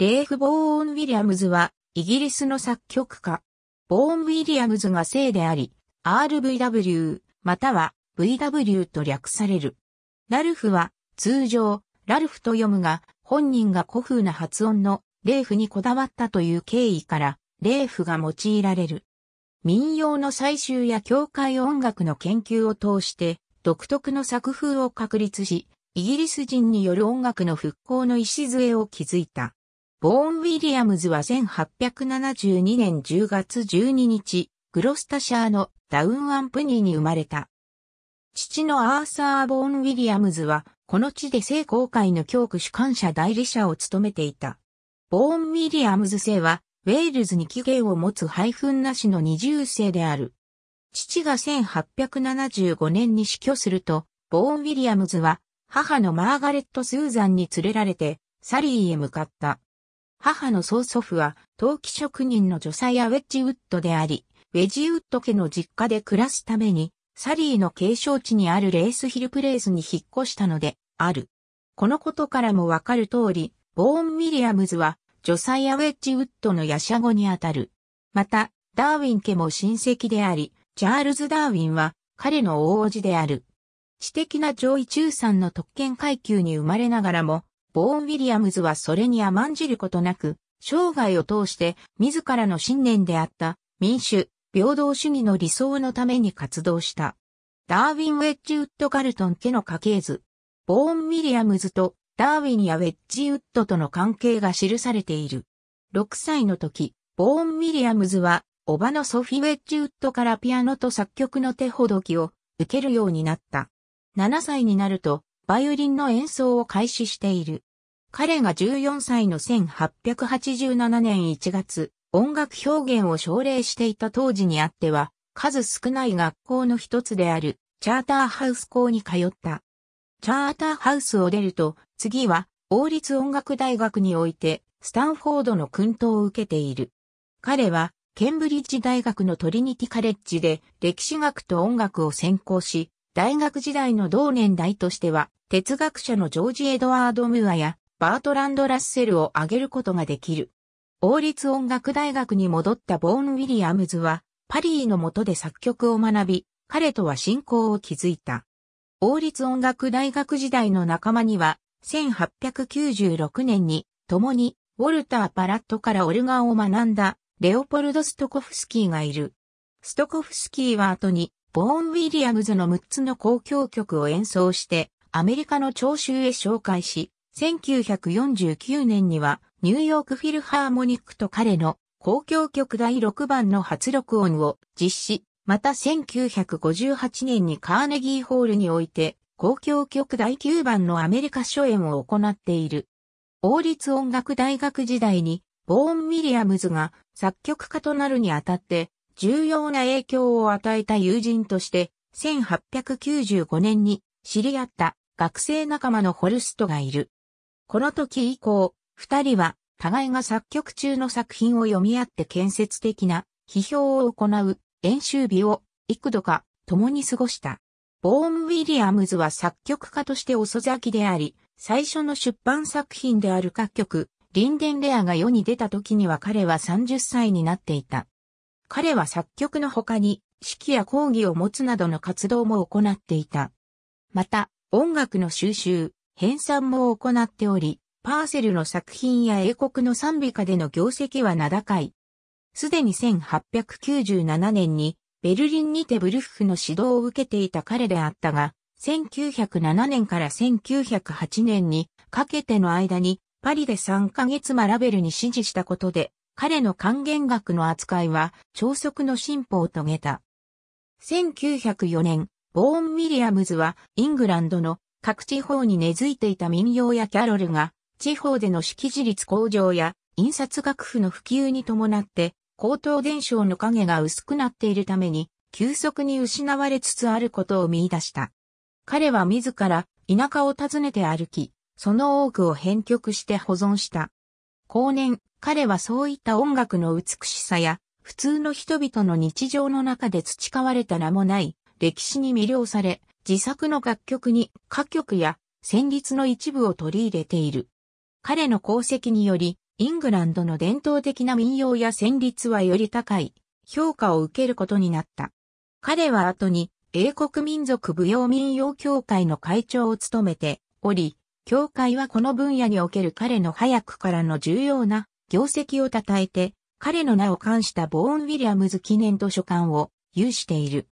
レーフ・ボーン・ウィリアムズは、イギリスの作曲家。ボーン・ウィリアムズが姓であり、RVW、または VW と略される。ラルフは、通常、ラルフと読むが、本人が古風な発音のレーフにこだわったという経緯から、レーフが用いられる。民謡の採集や教会音楽の研究を通して、独特の作風を確立し、イギリス人による音楽の復興の礎を築いた。ボーン・ウィリアムズは1872年10月12日、グロスタシャーのダウン・アンプニーに生まれた。父のアーサー・ボーン・ウィリアムズは、この地で聖公会の教区主管者代理者を務めていた。ボーン・ウィリアムズ姓は、ウェールズに起源を持つ配分なしの二重姓である。父が1875年に死去すると、ボーン・ウィリアムズは、母のマーガレット・スーザンに連れられて、サリーへ向かった。母の曽祖父は陶器職人のジサイア・ウェッジウッドであり、ウェジウッド家の実家で暮らすために、サリーの継承地にあるレースヒルプレイスに引っ越したので、ある。このことからもわかる通り、ボーン・ウィリアムズは、ジョサイア・ウェッジウッドのヤシャ語にあたる。また、ダーウィン家も親戚であり、チャールズ・ダーウィンは彼の大叔父である。知的な上位中産の特権階級に生まれながらも、ボーン・ウィリアムズはそれに甘んじることなく、生涯を通して自らの信念であった民主、平等主義の理想のために活動した。ダーウィン・ウェッジウッド・カルトン家の家系図。ボーン・ウィリアムズとダーウィンやウェッジウッドとの関係が記されている。6歳の時、ボーン・ウィリアムズは、おばのソフィ・ウェッジウッドからピアノと作曲の手ほどきを受けるようになった。7歳になると、バイオリンの演奏を開始している。彼が14歳の1887年1月、音楽表現を奨励していた当時にあっては、数少ない学校の一つである、チャーターハウス校に通った。チャーターハウスを出ると、次は、王立音楽大学において、スタンフォードの訓導を受けている。彼は、ケンブリッジ大学のトリニティカレッジで、歴史学と音楽を専攻し、大学時代の同年代としては、哲学者のジョージ・エドワード・ムーアやバートランド・ラッセルを挙げることができる。王立音楽大学に戻ったボーン・ウィリアムズは、パリーの下で作曲を学び、彼とは親交を築いた。王立音楽大学時代の仲間には、1896年に、共に、ウォルター・パラットからオルガンを学んだ、レオポルド・ストコフスキーがいる。ストコフスキーは後に、ボーン・ウィリアムズの6つの公共曲を演奏して、アメリカの聴衆へ紹介し、1949年にはニューヨークフィルハーモニックと彼の公共曲第6番の初録音を実施、また1958年にカーネギーホールにおいて公共曲第9番のアメリカ初演を行っている。王立音楽大学時代にボーン・ウィリアムズが作曲家となるにあたって重要な影響を与えた友人として、1895年に知り合った学生仲間のホルストがいる。この時以降、二人は互いが作曲中の作品を読み合って建設的な批評を行う演習日を幾度か共に過ごした。ボーム・ウィリアムズは作曲家として遅咲きであり、最初の出版作品である各曲、リンデン・レアが世に出た時には彼は30歳になっていた。彼は作曲の他に、指揮や講義を持つなどの活動も行っていた。また、音楽の収集、編纂も行っており、パーセルの作品や英国の賛美歌での業績は名高い。すでに1897年にベルリンにてブルフフの指導を受けていた彼であったが、1907年から1908年にかけての間にパリで3ヶ月マラベルに指示したことで彼の還元学の扱いは、超速の進歩を遂げた。1904年、ボーン・ウィリアムズは、イングランドの各地方に根付いていた民謡やキャロルが、地方での識字率向上や、印刷学府の普及に伴って、高等伝承の影が薄くなっているために、急速に失われつつあることを見出した。彼は自ら田舎を訪ねて歩き、その多くを編曲して保存した。後年、彼はそういった音楽の美しさや、普通の人々の日常の中で培われた名もない歴史に魅了され、自作の楽曲に歌曲や旋律の一部を取り入れている。彼の功績により、イングランドの伝統的な民謡や旋律はより高い評価を受けることになった。彼は後に英国民族舞踊民謡協会の会長を務めており、協会はこの分野における彼の早くからの重要な業績を称えて、彼の名を冠したボーン・ウィリアムズ記念図書館を有している。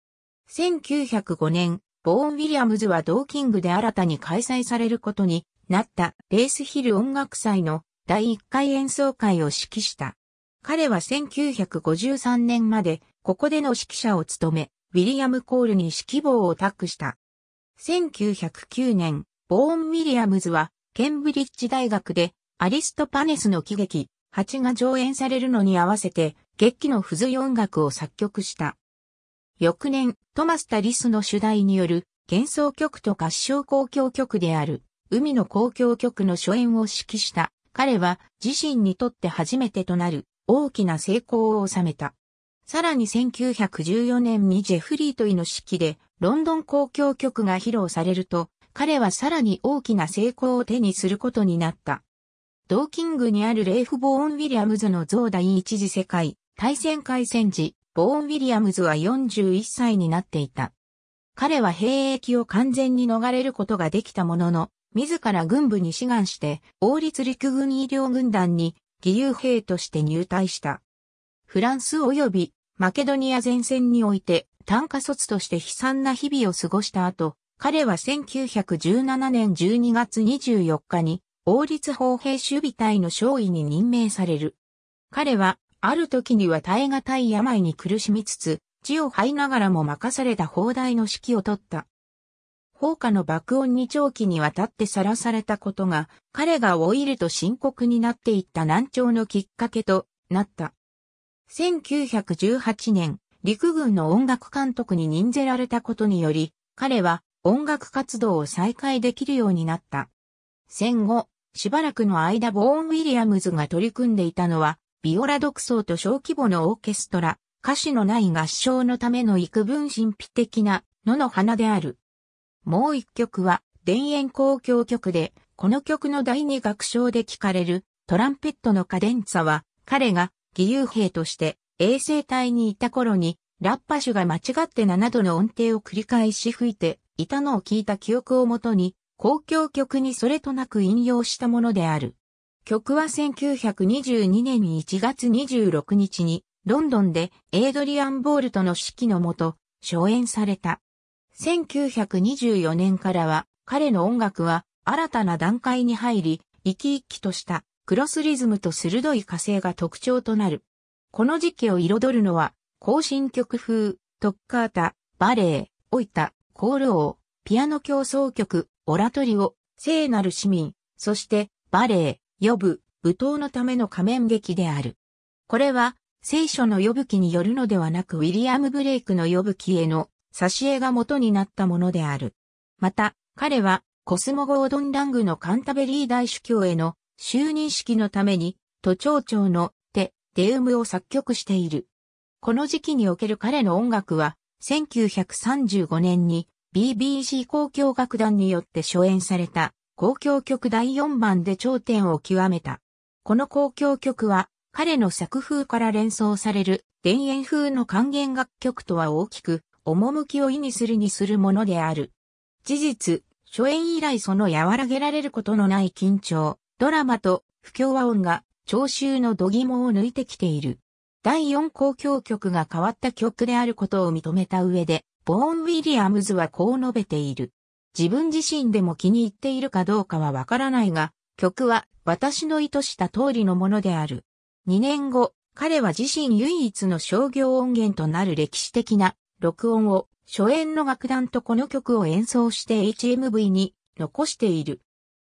1905年、ボーン・ウィリアムズはドーキングで新たに開催されることになったレースヒル音楽祭の第1回演奏会を指揮した。彼は1953年までここでの指揮者を務め、ウィリアム・コールに指揮棒を託した。1909年、ボーン・ウィリアムズはケンブリッジ大学でアリストパネスの喜劇、8が上演されるのに合わせて、劇記の付随音楽を作曲した。翌年、トマス・タリスの主題による幻想曲と合唱交響曲である、海の交響曲の初演を指揮した。彼は自身にとって初めてとなる大きな成功を収めた。さらに1914年にジェフリートイの指揮でロンドン交響曲が披露されると、彼はさらに大きな成功を手にすることになった。ドーキングにあるレイフ・ボーン・ウィリアムズの像第一次世界大戦開戦時、ボーン・ウィリアムズは41歳になっていた。彼は兵役を完全に逃れることができたものの、自ら軍部に志願して、王立陸軍医療軍団に義勇兵として入隊した。フランス及びマケドニア前線において単価卒として悲惨な日々を過ごした後、彼は1917年12月24日に王立砲兵守備隊の少尉に任命される。彼は、ある時には耐え難い病に苦しみつつ、血を這いながらも任された砲台の指揮を取った。砲火の爆音に長期にわたってさらされたことが、彼が老いると深刻になっていった難聴のきっかけとなった。1918年、陸軍の音楽監督に任ぜられたことにより、彼は音楽活動を再開できるようになった。戦後、しばらくの間ボーン・ウィリアムズが取り組んでいたのは、ビオラ独奏と小規模のオーケストラ、歌詞のない合唱のための幾分神秘的な野の花である。もう一曲は、田園交響曲で、この曲の第二楽章で聴かれる、トランペットのカデンツァは、彼が義勇兵として衛生隊にいた頃に、ラッパ種が間違って7度の音程を繰り返し吹いていたのを聞いた記憶をもとに、公共曲にそれとなく引用したものである。曲は1922年1月26日にロンドンでエイドリアン・ボールトの指揮のもと初演された。1924年からは彼の音楽は新たな段階に入り、生き生きとしたクロスリズムと鋭い火星が特徴となる。この時期を彩るのは、行進曲風、トッカータ、バレエ、オイタ、コール王、ピアノ競争曲、オラトリオ、聖なる市民、そしてバレエ、呼ぶ、舞踏のための仮面劇である。これは、聖書の呼ぶ記によるのではなくウィリアム・ブレイクの呼ぶ記への挿絵が元になったものである。また、彼は、コスモ・ゴードン・ラングのカンタベリー大主教への就任式のために、都庁長のテ・デウムを作曲している。この時期における彼の音楽は、1935年に BBC 公共楽団によって初演された公共曲第4番で頂点を極めた。この公共曲は彼の作風から連想される田園風の還元楽曲とは大きく趣を意味するにするものである。事実、初演以来その和らげられることのない緊張、ドラマと不協和音が聴衆の度肝を抜いてきている。第4公共曲が変わった曲であることを認めた上で、ボーン・ウィリアムズはこう述べている。自分自身でも気に入っているかどうかはわからないが、曲は私の意図した通りのものである。2年後、彼は自身唯一の商業音源となる歴史的な録音を初演の楽団とこの曲を演奏して HMV に残している。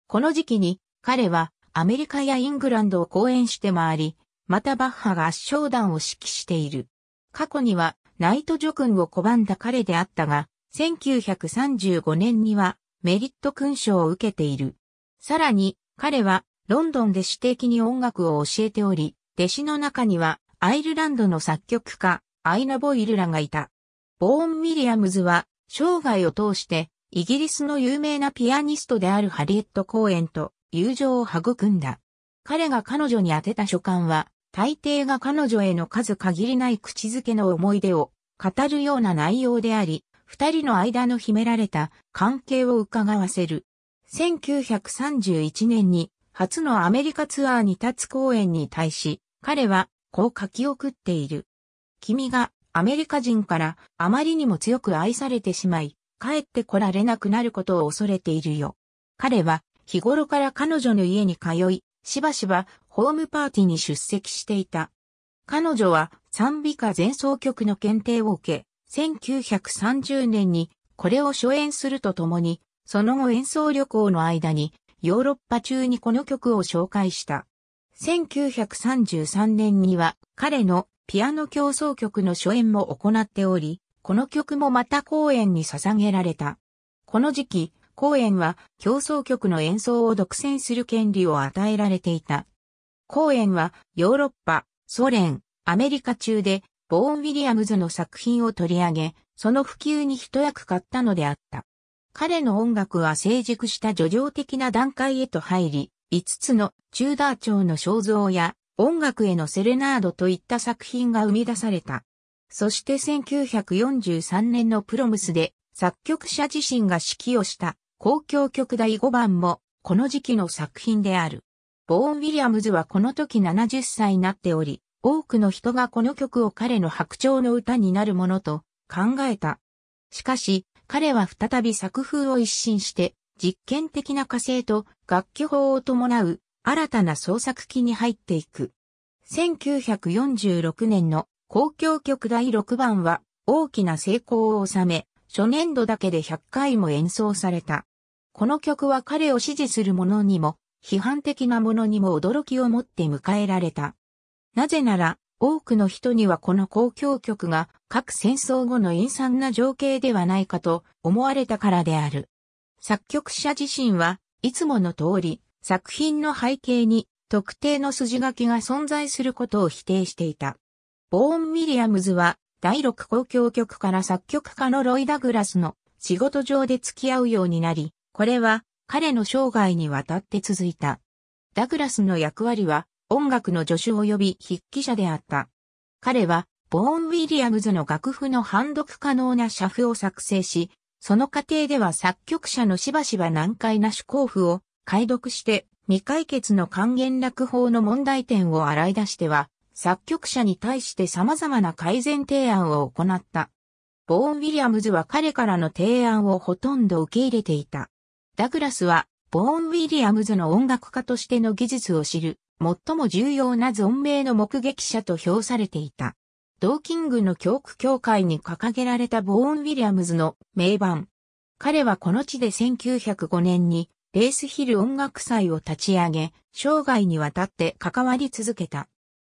この時期に彼はアメリカやイングランドを講演して回り、またバッハが圧勝団を指揮している。過去にはナイト助君を拒んだ彼であったが、1935年にはメリット勲章を受けている。さらに、彼はロンドンで私的に音楽を教えており、弟子の中にはアイルランドの作曲家、アイナ・ボイルラがいた。ボーン・ウィリアムズは生涯を通してイギリスの有名なピアニストであるハリエット・コーエンと友情を育んだ。彼が彼女に宛てた書簡は大抵が彼女への数限りない口づけの思い出を語るような内容であり、二人の間の秘められた関係を伺わせる。1931年に初のアメリカツアーに立つ公演に対し、彼はこう書き送っている。君がアメリカ人からあまりにも強く愛されてしまい、帰って来られなくなることを恐れているよ。彼は日頃から彼女の家に通い、しばしばホームパーティーに出席していた。彼女は賛美歌前奏曲の検定を受け、1930年にこれを初演するとともに、その後演奏旅行の間にヨーロッパ中にこの曲を紹介した。1933年には彼のピアノ競争曲の初演も行っており、この曲もまた公演に捧げられた。この時期、公演は競争曲の演奏を独占する権利を与えられていた。公演はヨーロッパ、ソ連、アメリカ中でボーン・ウィリアムズの作品を取り上げ、その普及に一役買ったのであった。彼の音楽は成熟した叙情的な段階へと入り、5つのチューダー調の肖像や音楽へのセレナードといった作品が生み出された。そして1943年のプロムスで作曲者自身が指揮をした公共曲第5番もこの時期の作品である。ボーン・ウィリアムズはこの時70歳になっており、多くの人がこの曲を彼の白鳥の歌になるものと考えた。しかし、彼は再び作風を一新して、実験的な火星と楽器法を伴う新たな創作期に入っていく。1946年の公共曲第6番は大きな成功を収め、初年度だけで100回も演奏された。この曲は彼を支持する者にも批判的なものにも驚きを持って迎えられた。なぜなら、多くの人にはこの公共曲が各戦争後の陰惨な情景ではないかと思われたからである。作曲者自身はいつもの通り作品の背景に特定の筋書きが存在することを否定していた。ボーン・ウィリアムズは第6公共曲から作曲家のロイ・ダグラスの仕事上で付き合うようになり、これは彼の生涯にわたって続いた。ダグラスの役割は音楽の助手及び筆記者であった。彼は、ボーン・ウィリアムズの楽譜の判読可能な社譜を作成し、その過程では作曲者のしばしば難解な主向譜を解読して未解決の還元落法の問題点を洗い出しては、作曲者に対して様々な改善提案を行った。ボーン・ウィリアムズは彼からの提案をほとんど受け入れていた。ダグラスは、ボーン・ウィリアムズの音楽家としての技術を知る、最も重要な存命の目撃者と評されていた。ドーキングの教区協会に掲げられたボーン・ウィリアムズの名盤。彼はこの地で1905年に、レースヒル音楽祭を立ち上げ、生涯にわたって関わり続けた。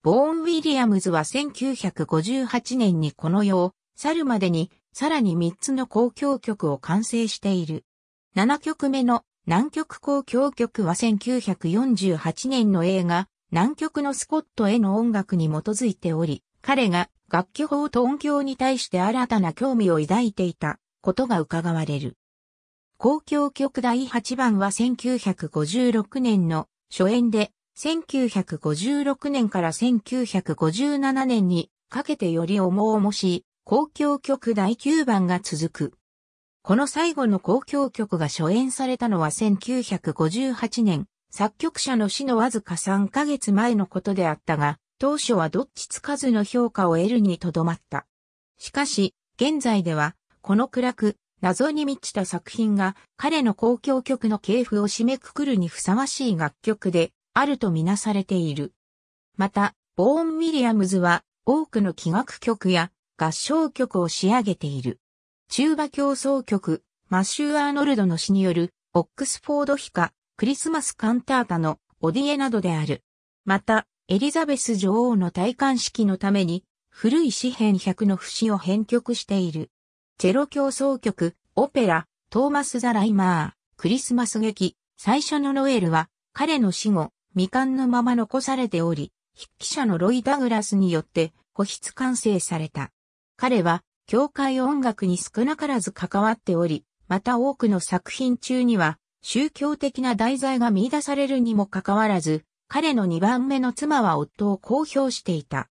ボーン・ウィリアムズは1958年にこの世を去るまでに、さらに3つの公共曲を完成している。7曲目の南極公共曲は1948年の映画、南極のスコットへの音楽に基づいており、彼が楽器法と音響に対して新たな興味を抱いていたことが伺われる。公共曲第8番は1956年の初演で、1956年から1957年にかけてより重々しい公共曲第9番が続く。この最後の交響曲が初演されたのは1958年、作曲者の死のわずか3ヶ月前のことであったが、当初はどっちつかずの評価を得るにとどまった。しかし、現在では、この暗く、謎に満ちた作品が彼の交響曲の系譜を締めくくるにふさわしい楽曲であるとみなされている。また、ボーン・ウィリアムズは多くの器楽曲や合唱曲を仕上げている。中馬競争曲、マッシュー・アーノルドの詩による、オックスフォードヒカ、クリスマスカンタータのオディエなどである。また、エリザベス女王の戴冠式のために、古い詩編100の節を編曲している。チェロ競争曲、オペラ、トーマス・ザ・ライマー、クリスマス劇、最初のノエルは、彼の死後、未完のまま残されており、筆記者のロイ・ダグラスによって、個室完成された。彼は、教会音楽に少なからず関わっており、また多くの作品中には、宗教的な題材が見出されるにもかかわらず、彼の2番目の妻は夫を公表していた。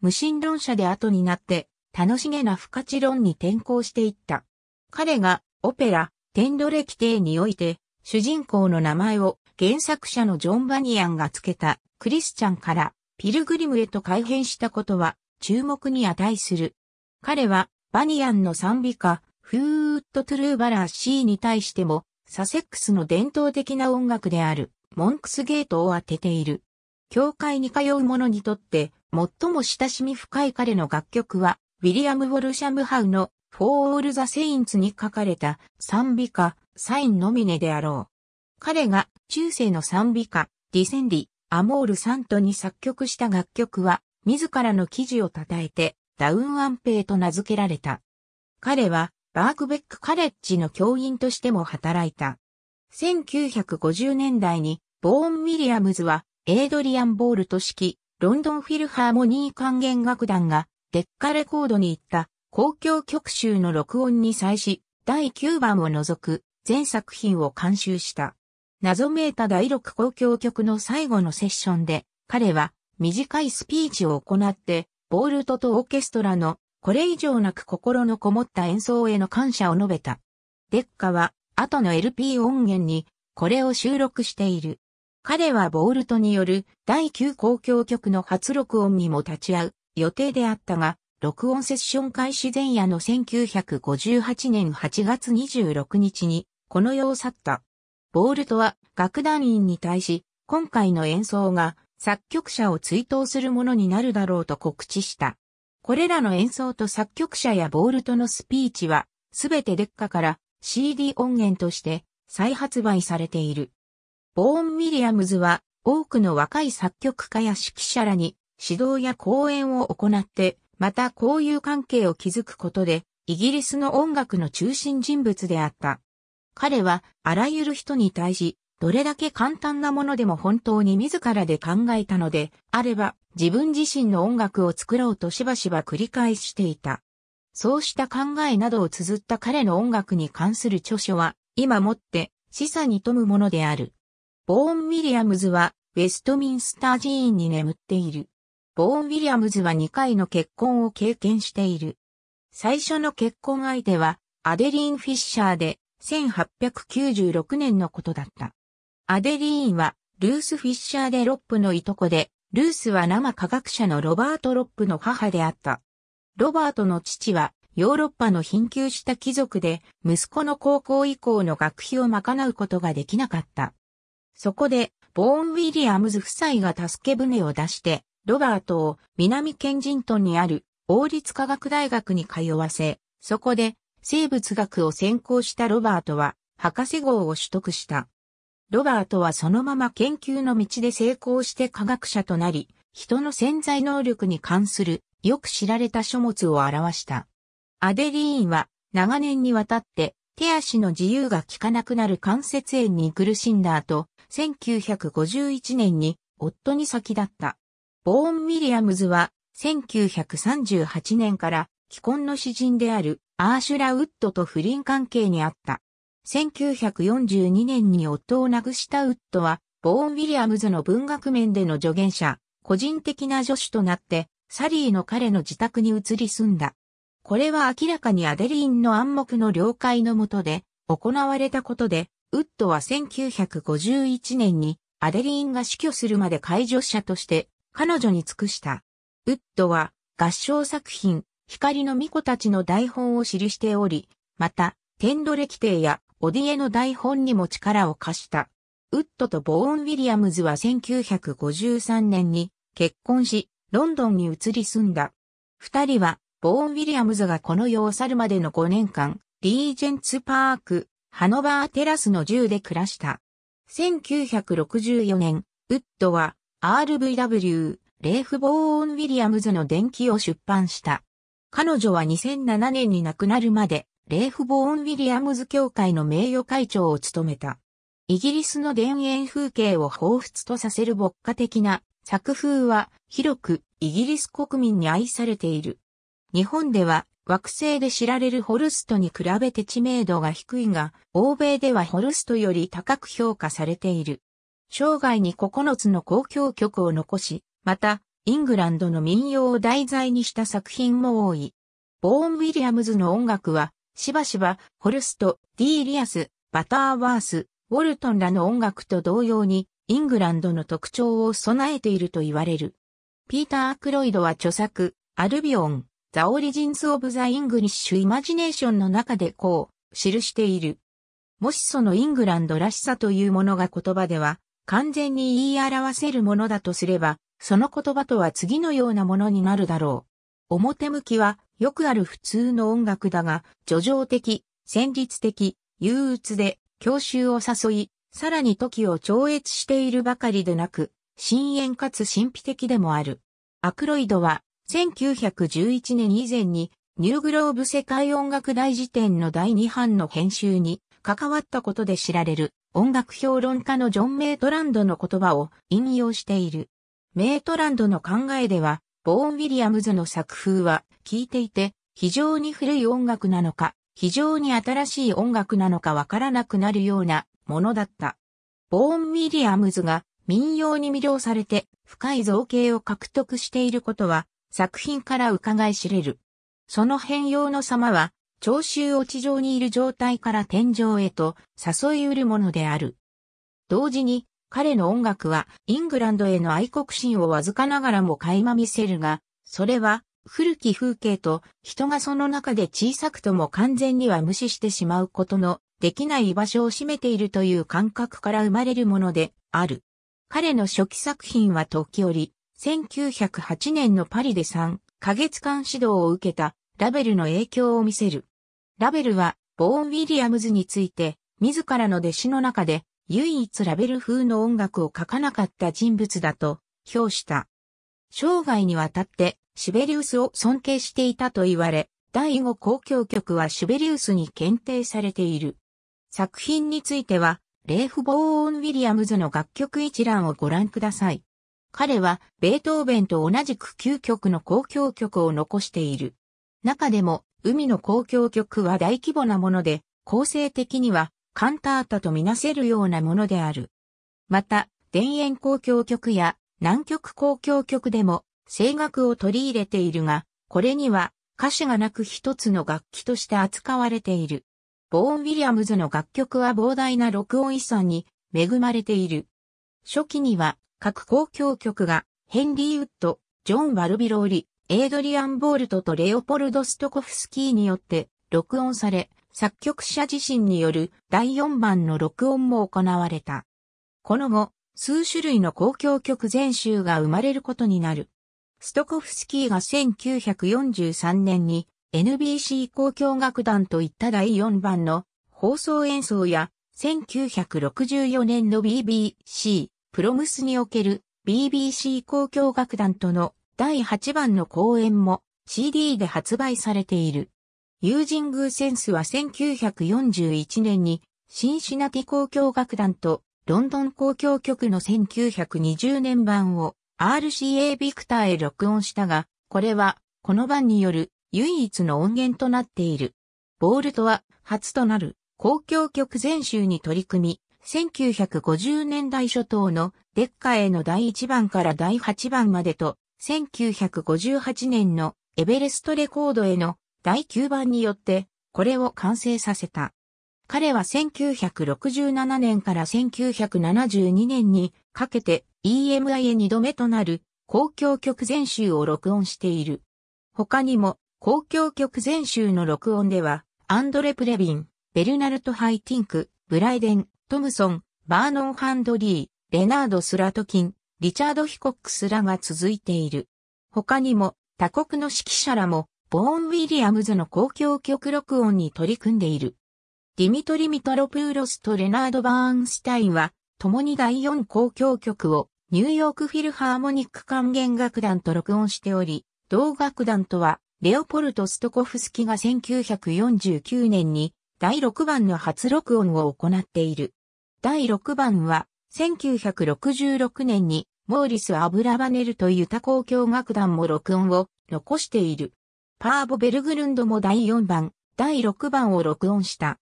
無神論者で後になって、楽しげな不可知論に転向していった。彼が、オペラ、テンドレ規定において、主人公の名前を原作者のジョン・バニアンが付けたクリスチャンからピルグリムへと改変したことは注目に値する。彼はバニアンの賛美歌、フーッとトゥルーバラー C に対しても、サセックスの伝統的な音楽である、モンクスゲートを当てている。教会に通う者にとって、最も親しみ深い彼の楽曲は、ウィリアム・ウォルシャムハウの、フォー・オール・ザ・セインツに書かれた、賛美歌、サインノミネであろう。彼が、中世の賛美歌、ディセンリ、アモール・サントに作曲した楽曲は、自らの記事を称えて、ダウンアンペイと名付けられた。彼はバークベックカレッジの教員としても働いた。1950年代にボーン・ウィリアムズはエイドリアン・ボールと指揮、ロンドンフィルハーモニー管弦楽団がデッカレコードに行った公共曲集の録音に際し第9番を除く全作品を監修した。謎めいた第6公共曲の最後のセッションで彼は短いスピーチを行ってボールトとオーケストラのこれ以上なく心のこもった演奏への感謝を述べた。デッカは後の LP 音源にこれを収録している。彼はボールトによる第9公共曲の初録音にも立ち会う予定であったが、録音セッション開始前夜の1958年8月26日にこの世を去った。ボールトは楽団員に対し今回の演奏が作曲者を追悼するものになるだろうと告知した。これらの演奏と作曲者やボールとのスピーチは、すべてデッカから CD 音源として再発売されている。ボーン・ウィリアムズは多くの若い作曲家や指揮者らに指導や講演を行って、また交友関係を築くことで、イギリスの音楽の中心人物であった。彼はあらゆる人に対しどれだけ簡単なものでも本当に自らで考えたので、あれば自分自身の音楽を作ろうとしばしば繰り返していた。そうした考えなどを綴った彼の音楽に関する著書は、今もって示唆に富むものである。ボーン・ウィリアムズは、ウェストミンスター寺院に眠っている。ボーン・ウィリアムズは2回の結婚を経験している。最初の結婚相手は、アデリーン・フィッシャーで、1896年のことだった。アデリーンは、ルース・フィッシャーでロップのいとこで、ルースは生科学者のロバート・ロップの母であった。ロバートの父は、ヨーロッパの貧窮した貴族で、息子の高校以降の学費を賄うことができなかった。そこで、ボーン・ウィリアムズ夫妻が助け船を出して、ロバートを南ケンジントンにある王立科学大学に通わせ、そこで生物学を専攻したロバートは博士号を取得した。ロバートはそのまま研究の道で成功して科学者となり、人の潜在能力に関するよく知られた書物を表した。アデリーンは長年にわたって手足の自由が効かなくなる関節炎に苦しんだ後、1951年に夫に先立った。ボーン・ウィリアムズは1938年から既婚の詩人であるアーシュラ・ウッドと不倫関係にあった。1942年に夫を亡くしたウッドは、ボーン・ウィリアムズの文学面での助言者、個人的な助手となって、サリーの彼の自宅に移り住んだ。これは明らかにアデリーンの暗黙の了解のもとで、行われたことで、ウッドは1951年にアデリーンが死去するまで解助者として彼女に尽くした。ウッドは合唱作品、光の巫女たちの台本を記しており、また、テンドレ規帝やオディエの台本にも力を貸した。ウッドとボーン・ウィリアムズは1953年に結婚し、ロンドンに移り住んだ。二人は、ボーン・ウィリアムズがこの世を去るまでの5年間、リージェンツ・パーク、ハノバーテラスの銃で暮らした。1964年、ウッドは RVW、レーフ・ボーン・ウィリアムズの電気を出版した。彼女は2007年に亡くなるまでレーフ・ボーン・ウィリアムズ協会の名誉会長を務めた。イギリスの田園風景を彷彿とさせる牧歌的な作風は広くイギリス国民に愛されている。日本では惑星で知られるホルストに比べて知名度が低いが、欧米ではホルストより高く評価されている。生涯に9つの公共曲を残し、また、イングランドの民謡を題材にした作品も多い。ボーン・ウィリアムズの音楽は、しばしば、ホルスト、ディーリアス、バターワース、ウォルトンらの音楽と同様に、イングランドの特徴を備えていると言われる。ピーター・アクロイドは著作、アルビオン、ザ・オリジンズ・オブ・ザ・イングリッシュ・イマジネーションの中でこう、記している。もしそのイングランドらしさというものが言葉では、完全に言い表せるものだとすれば、その言葉とは次のようなものになるだろう。表向きはよくある普通の音楽だが、叙情的、戦慄的、憂鬱で、教習を誘い、さらに時を超越しているばかりでなく、深淵かつ神秘的でもある。アクロイドは、1911年以前に、ニューグローブ世界音楽大辞典の第2版の編集に、関わったことで知られる音楽評論家のジョン・メートランドの言葉を引用している。メートランドの考えでは、ボーン・ウィリアムズの作風は聴いていて、非常に古い音楽なのか、非常に新しい音楽なのかわからなくなるようなものだった。ボーン・ウィリアムズが民謡に魅了されて深い造形を獲得していることは作品から伺い知れる。その変容の様は聴衆を地上にいる状態から天井へと誘い得るものである。同時に彼の音楽はイングランドへの愛国心をわずかながらも垣間見せるが、それは古き風景と人がその中で小さくとも完全には無視してしまうことのできない居場所を占めているという感覚から生まれるものである。彼の初期作品は時折、1908年のパリで3ヶ月間指導を受けたラベルの影響を見せる。ラベルはボーン・ウィリアムズについて自らの弟子の中で唯一ラベル風の音楽を書かなかった人物だと評した。生涯にわたってシベリウスを尊敬していたと言われ、第5公共曲はシベリウスに検定されている。作品については、レーフ・ボーオン・ウィリアムズの楽曲一覧をご覧ください。彼は、ベートーベンと同じく9曲の公共曲を残している。中でも、海の公共曲は大規模なもので、構成的には、カンタータとみなせるようなものである。また、田園公共曲や南極公共曲でも、声楽を取り入れているが、これには歌詞がなく一つの楽器として扱われている。ボーン・ウィリアムズの楽曲は膨大な録音遺産に恵まれている。初期には各公共曲がヘンリー・ウッド、ジョン・ワルビローリ、エイドリアン・ボールトとレオポルド・ストコフスキーによって録音され、作曲者自身による第4番の録音も行われた。この後、数種類の公共曲全集が生まれることになる。ストコフスキーが1943年に NBC 交響楽団といった第4番の放送演奏や1964年の BBC プロムスにおける BBC 交響楽団との第8番の公演も CD で発売されている。ユージン・グーセンスは1941年にシンシナティ交響楽団とロンドン交響局の1920年版を RCA ビクターへ録音したが、これは、この版による唯一の音源となっている。ボールトは、初となる公共曲全集に取り組み、1950年代初頭のデッカへの第1番から第8番までと、1958年のエベレストレコードへの第9番によって、これを完成させた。彼は1967年から1972年にかけて EMI2 度目となる公共曲全集を録音している。他にも公共曲全集の録音では、アンドレ・プレビン、ベルナルト・ハイティンク、ブライデン、トムソン、バーノン・ハンドリー、レナード・スラトキン、リチャード・ヒコックスらが続いている。他にも他国の指揮者らも、ボーン・ウィリアムズの公共曲録音に取り組んでいる。ディミトリ・ミトロプーロスとレナード・バーンスタインは、共に第4公共曲をニューヨークフィルハーモニック管弦楽団と録音しており、同楽団とは、レオポルト・ストコフスキが1949年に第6番の初録音を行っている。第6番は、1966年にモーリス・アブラバネルというタ公共楽団も録音を残している。パーボ・ベルグルンドも第4番、第6番を録音した。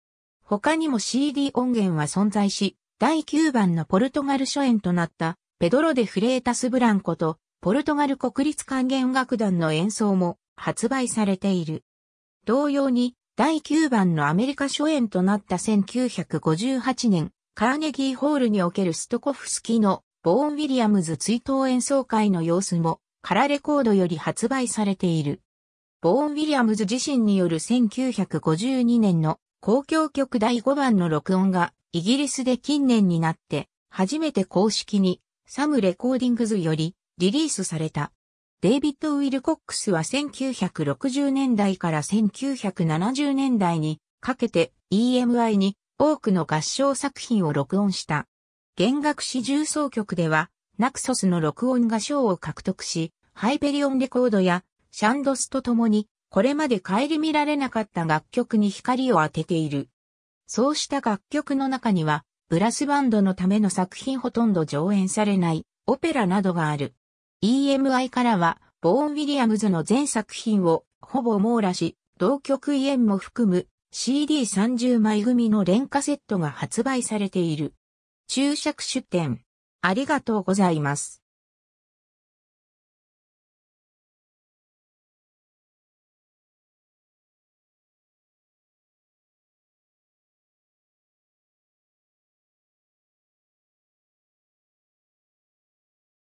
他にも CD 音源は存在し、第9番のポルトガル初演となったペドロ・デ・フレータス・ブランコとポルトガル国立管弦楽団の演奏も発売されている。同様に第9番のアメリカ初演となった1958年カーネギーホールにおけるストコフスキのボーン・ウィリアムズ追悼演奏会の様子もカラレコードより発売されている。ボーン・ウィリアムズ自身による1952年の公共曲第5番の録音がイギリスで近年になって初めて公式にサムレコーディングズよりリリースされた。デイビッド・ウィルコックスは1960年代から1970年代にかけて EMI に多くの合唱作品を録音した。弦楽四重奏曲ではナクソスの録音が賞を獲得し、ハイペリオンレコードやシャンドスと共にこれまで顧みられなかった楽曲に光を当てている。そうした楽曲の中には、ブラスバンドのための作品ほとんど上演されないオペラなどがある。EMI からは、ボーン・ウィリアムズの全作品をほぼ網羅し、同曲ンも含む CD30 枚組の連価セットが発売されている。注釈出展。ありがとうございます。